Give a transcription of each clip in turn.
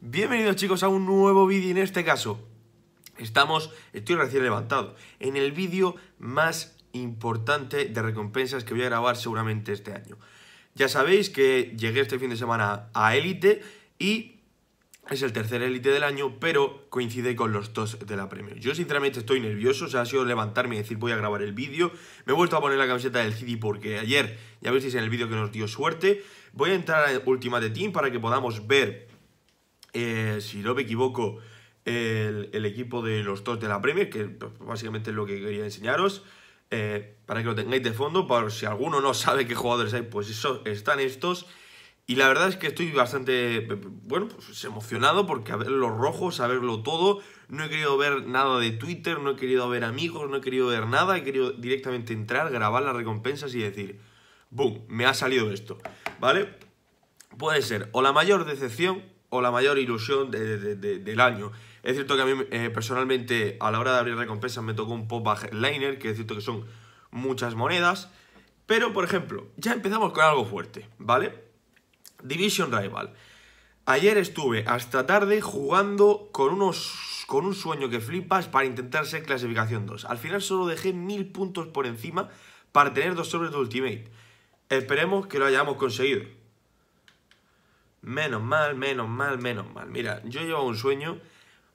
Bienvenidos chicos a un nuevo vídeo, en este caso estamos, estoy recién levantado, en el vídeo más importante de recompensas que voy a grabar seguramente este año. Ya sabéis que llegué este fin de semana a Elite y es el tercer Elite del año, pero coincide con los dos de la Premier. Yo sinceramente estoy nervioso, o ha sido levantarme y decir voy a grabar el vídeo. Me he vuelto a poner la camiseta del CD porque ayer, ya veis en el vídeo que nos dio suerte. Voy a entrar a de Team para que podamos ver eh, si no me equivoco, el, equipo de los dos de la Premier, que básicamente es lo que quería enseñaros, eh, para que lo tengáis de fondo, por si alguno no sabe qué jugadores hay, pues eso, están estos. Y la verdad es que estoy bastante, bueno, pues emocionado porque a ver los rojos, a todo. No he querido ver nada de Twitter, no he querido ver amigos, no he querido ver nada. He querido directamente entrar, grabar las recompensas y decir, ¡boom! Me ha salido esto, ¿vale? Puede ser o la mayor decepción o la mayor ilusión del año. Es cierto que a mí eh, personalmente a la hora de abrir recompensas me tocó un pop liner, que es cierto que son muchas monedas. Pero, por ejemplo, ya empezamos con algo fuerte, ¿vale? Division Rival. Ayer estuve hasta tarde jugando con, unos, con un sueño que flipas para intentar ser clasificación 2. Al final solo dejé mil puntos por encima para tener dos sobres de Ultimate. Esperemos que lo hayamos conseguido. Menos mal, menos mal, menos mal. Mira, yo llevo un sueño.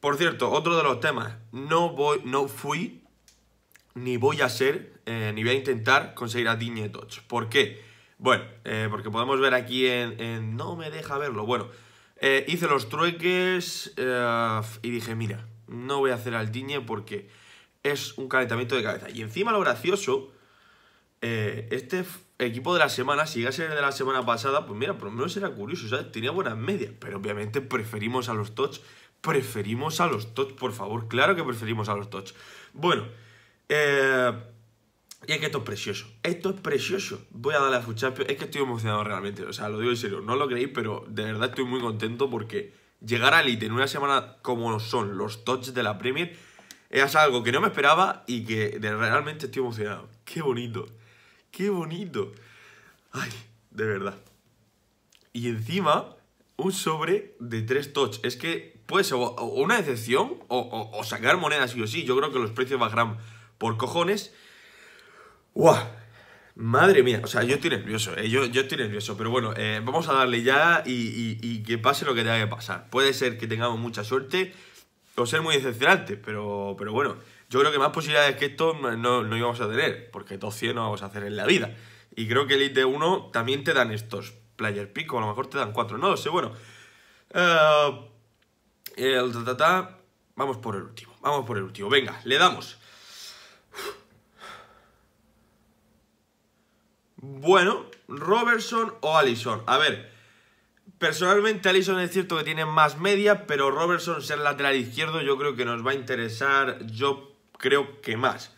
Por cierto, otro de los temas. No, voy, no fui, ni voy a ser, eh, ni voy a intentar conseguir a Digne Dodge. ¿Por qué? Bueno, eh, porque podemos ver aquí en, No me deja verlo. Bueno, eh, hice los trueques y dije, mira, no voy a hacer al Digne porque es un calentamiento de cabeza. Y encima lo gracioso, este equipo de la semana, si llegase el de la semana pasada, pues mira, por lo menos era curioso, ¿sabes? Tenía buenas medias, pero obviamente preferimos a los Tots, preferimos a los Tots, por favor, claro que preferimos a los touchs. Bueno, eh, y es que esto es precioso, esto es precioso. Voy a darle a Fuchapio, es que estoy emocionado realmente, o sea, lo digo en serio, no lo creéis, pero de verdad estoy muy contento porque llegar al IT en una semana como son los touchs de la Premier es algo que no me esperaba y que realmente estoy emocionado. ¡Qué bonito! ¡Qué bonito! Ay, de verdad. Y encima, un sobre de tres touch. Es que puede ser una excepción o, sacar monedas sí o sí. Yo creo que los precios bajarán por cojones. ¡Guau! Madre mía, o sea, yo estoy nervioso, eh. yo, yo, estoy nervioso, pero bueno, eh, vamos a darle ya y, que pase lo que tenga que pasar. Puede ser que tengamos mucha suerte o ser muy decepcionante, pero, pero bueno, yo creo que más posibilidades que esto no, íbamos a tener, porque 200 no vamos a hacer en la vida. Y creo que el de 1 también te dan estos player pico, a lo mejor te dan 4, no lo sé, bueno. Eh, el Vamos por el último, vamos por el último, venga, le damos. Bueno, Robertson o Allison. A ver, personalmente Allison es cierto que tiene más media, pero Robertson ser lateral izquierdo yo creo que nos va a interesar. Yo creo que más.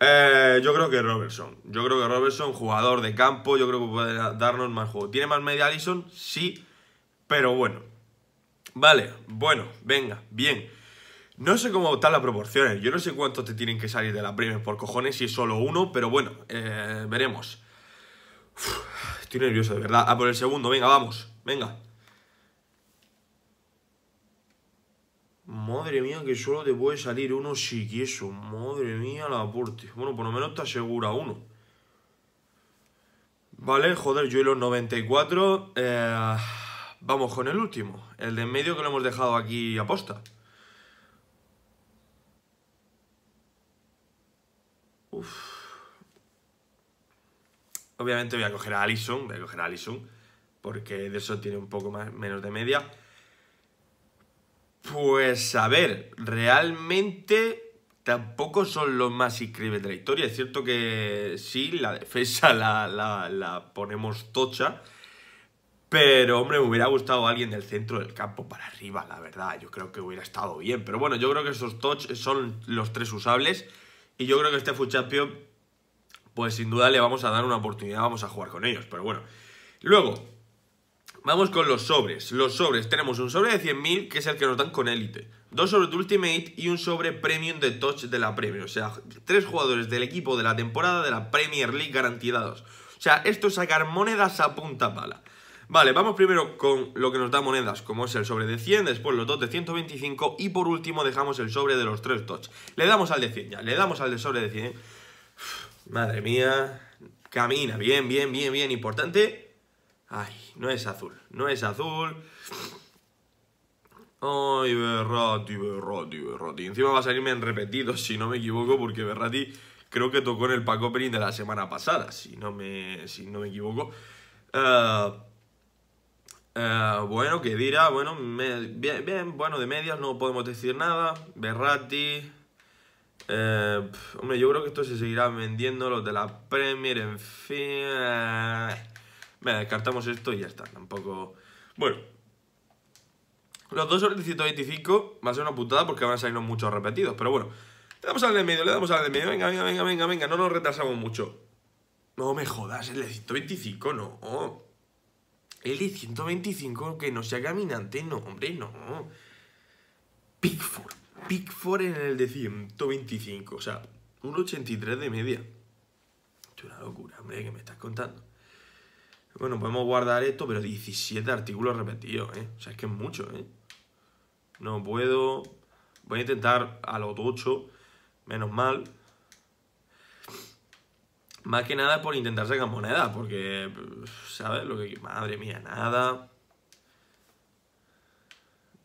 Eh, yo creo que Robertson. Yo creo que Robertson, jugador de campo, yo creo que puede darnos más juego. ¿Tiene más media Allison? Sí, pero bueno. Vale, bueno, venga, bien. No sé cómo están las proporciones. Yo no sé cuántos te tienen que salir de la Premier por cojones, si es solo uno, pero bueno, eh, veremos. estoy nervioso, de verdad. A ah, por el segundo, venga, vamos. Venga. Madre mía, que solo te puede salir uno quieres. Madre mía, la aporte. Bueno, por lo menos está segura uno. Vale, joder, yo y los 94. Eh, vamos con el último. El de en medio que lo hemos dejado aquí aposta Obviamente voy a coger a Allison. Voy a coger a Allison. Porque de eso tiene un poco más, menos de media. Pues a ver, realmente tampoco son los más increíbles de la historia. Es cierto que sí, la defensa la, ponemos tocha. Pero, hombre, me hubiera gustado alguien del centro del campo para arriba, la verdad. Yo creo que hubiera estado bien. Pero bueno, yo creo que esos touch son los tres usables. Y yo creo que este Fuchapio, pues sin duda le vamos a dar una oportunidad, vamos a jugar con ellos. Pero bueno. Luego, Vamos con los sobres. Los sobres. Tenemos un sobre de 100.000, que es el que nos dan con élite. Dos sobres de Ultimate y un sobre Premium de Touch de la Premier. O sea, tres jugadores del equipo de la temporada de la Premier League garantizados. O sea, esto es sacar monedas a punta pala. Vale, vamos primero con lo que nos da monedas, como es el sobre de 100, después los dos de 125 y por último dejamos el sobre de los tres touch. Le damos al de 100 ya, le damos al de sobre de 100. madre mía, camina, bien, bien, bien, bien, importante Ay, no es azul, no es azul. Ay, Berrati, Berrati, Berrati. Encima va a salirme en repetido, si no me equivoco, porque Berrati creo que tocó en el pack opening de la semana pasada, si no me, si no me equivoco. Eh, eh, bueno, qué dirá, bueno, bien, bueno, de medias no podemos decir nada. Berrati. Eh, hombre, yo creo que esto se seguirá vendiendo, los de la Premier, en fin. Venga, descartamos esto y ya está, tampoco... Bueno, los dos sobre el 125 va a ser una putada porque van a salirnos muchos repetidos, pero bueno. Le damos al de medio, le damos al de medio, venga, venga, venga, venga, venga, no nos retrasamos mucho. No me jodas, el de 125 no. El de 125 que no sea caminante, no, hombre, no. Pickford, Pickford en el de 125, o sea, un 83 de media. Es una locura, hombre, que me estás contando. Bueno, podemos guardar esto, pero 17 artículos repetidos, ¿eh? O sea, es que es mucho, ¿eh? No puedo... Voy a intentar a los 8, menos mal. Más que nada por intentar sacar monedas, porque... ¿Sabes? Lo que... Madre mía, nada.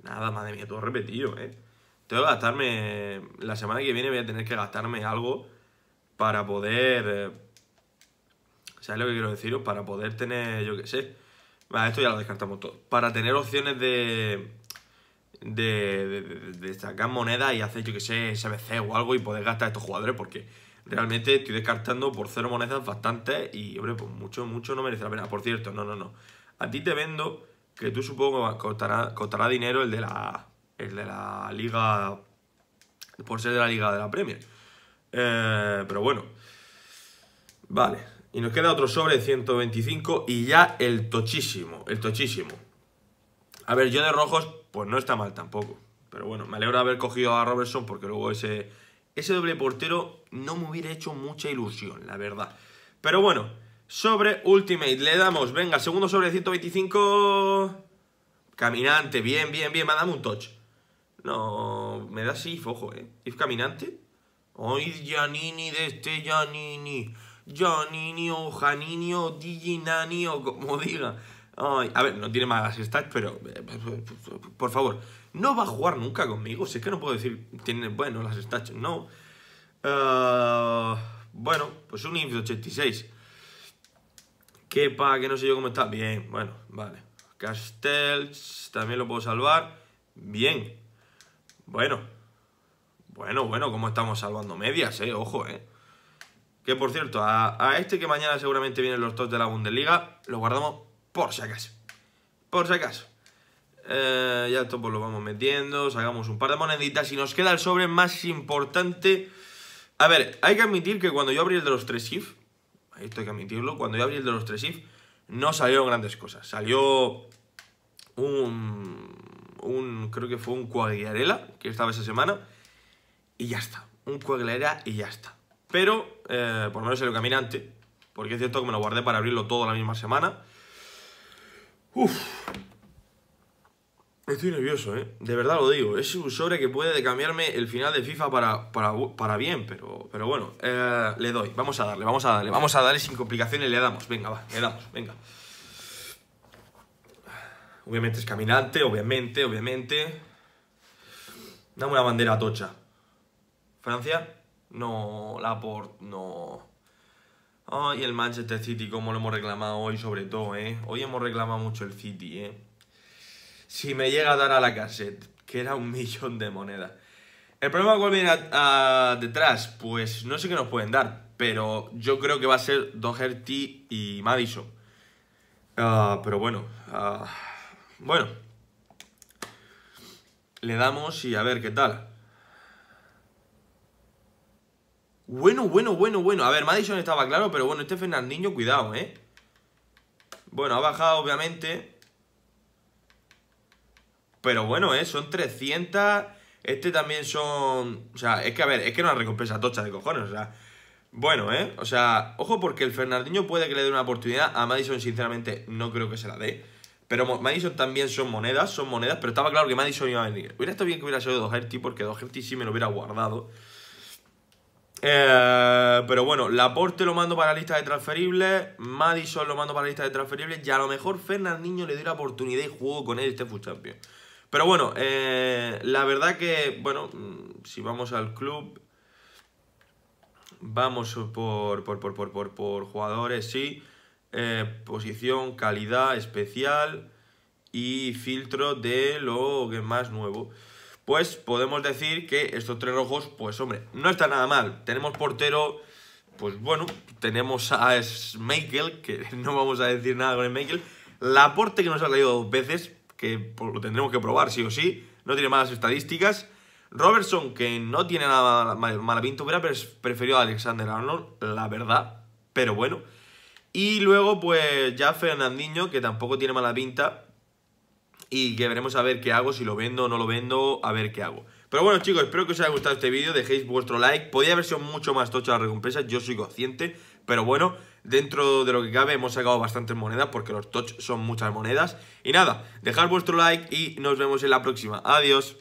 Nada, madre mía, todo repetido, ¿eh? Tengo que gastarme... La semana que viene voy a tener que gastarme algo para poder eh, ¿Sabes lo que quiero deciros? Para poder tener, yo qué sé. Vale, esto ya lo descartamos todo. Para tener opciones de. De, de, sacar monedas y hacer, yo que sé, SBC o algo y poder gastar a estos jugadores, porque realmente estoy descartando por cero monedas bastante y, hombre, pues mucho, mucho no merece la pena. Por cierto, no, no, no. A ti te vendo que tú supongo que costará, dinero el de la el de la liga por ser de la liga de la Premier eh, pero bueno vale y nos queda otro sobre 125 y ya el tochísimo, el tochísimo. A ver, yo de rojos, pues no está mal tampoco. Pero bueno, me alegro de haber cogido a Robertson porque luego ese, ese doble portero no me hubiera hecho mucha ilusión, la verdad. Pero bueno, sobre Ultimate le damos, venga, segundo sobre 125... Caminante, bien, bien, bien, dame un touch. No, me da Sif, ojo, ¿eh? ¿If caminante? hoy Janini, de este Giannini niño, digi, o como diga. a ver, no tiene las stats, pero por favor, no va a jugar nunca conmigo. es que no puedo decir, tiene, bueno, las stats, no. Eh, bueno, pues un IF de 86. pa, que no sé yo cómo está. Bien, bueno, vale. Castells, también lo puedo salvar. Bien. Bueno. Bueno, bueno, como estamos salvando medias, eh. Ojo, eh. Que por cierto, a, este que mañana seguramente vienen los dos de la Bundesliga, lo guardamos por si acaso. Por si acaso. Eh, ya esto pues lo vamos metiendo, sacamos un par de moneditas y nos queda el sobre más importante. A ver, hay que admitir que cuando yo abrí el de los tres if, esto hay que admitirlo, cuando yo abrí el de los tres if, no salieron grandes cosas. Salió un, un creo que fue un Cuagliarela, que estaba esa semana, y ya está. Un Cuagliarela y ya está pero eh, por lo menos el caminante, porque es cierto que me lo guardé para abrirlo todo la misma semana. Uf, estoy nervioso, ¿eh? De verdad lo digo, es un sobre que puede cambiarme el final de FIFA para, para, bien, pero, pero bueno, eh, le doy, vamos a darle, vamos a darle, vamos a darle sin complicaciones, le damos, venga, va, le damos, venga. Obviamente es caminante, obviamente, obviamente. Dame una bandera tocha. Francia, no, la Laporte, no. Ay, el Manchester City, como lo hemos reclamado hoy, sobre todo, ¿eh? Hoy hemos reclamado mucho el City, ¿eh? Si me llega a dar a la cassette, que era un millón de monedas. El problema cual viene detrás, pues no sé qué nos pueden dar, pero yo creo que va a ser Doherty y Madison. Ah, pero bueno, ah, bueno, le damos y a ver qué tal. Bueno, bueno, bueno, bueno. A ver, Madison estaba claro, pero bueno, este Fernandinho, cuidado, ¿eh? Bueno, ha bajado, obviamente. Pero bueno, ¿eh? Son 300. Este también son... O sea, es que, a ver, es que no una recompensa tocha de cojones, o sea... Bueno, ¿eh? O sea, ojo porque el Fernandinho puede que le dé una oportunidad. A Madison, sinceramente, no creo que se la dé. Pero Madison también son monedas, son monedas, pero estaba claro que Madison iba a venir. Hubiera estado bien que hubiera sido Doherty, porque Doherty sí me lo hubiera guardado. Eh, pero bueno, Laporte lo mando para la lista de transferibles, Madison lo mando para la lista de transferibles y a lo mejor Niño le dio la oportunidad y juego con él este Full champion Pero bueno, eh, la verdad que, bueno, mm, si vamos al club, vamos por, por, jugadores, sí, eh, posición, calidad, especial y filtro de lo que más nuevo pues podemos decir que estos tres rojos, pues hombre, no está nada mal. Tenemos portero, pues bueno, tenemos a Schmeichel, que no vamos a decir nada con Schmeichel. Laporte que nos ha leído dos veces, que lo tendremos que probar sí o sí, no tiene malas estadísticas. Robertson, que no tiene nada mala, pinta pero pero prefirió a Alexander Arnold, la verdad, pero bueno. Y luego, pues ya Fernandinho, que tampoco tiene mala pinta, y que veremos a ver qué hago, si lo vendo o no lo vendo, a ver qué hago. Pero bueno chicos, espero que os haya gustado este vídeo, dejéis vuestro like, podría haber sido mucho más tocha la recompensa, yo soy consciente, pero bueno, dentro de lo que cabe hemos sacado bastantes monedas porque los touch son muchas monedas. Y nada, dejad vuestro like y nos vemos en la próxima. Adiós.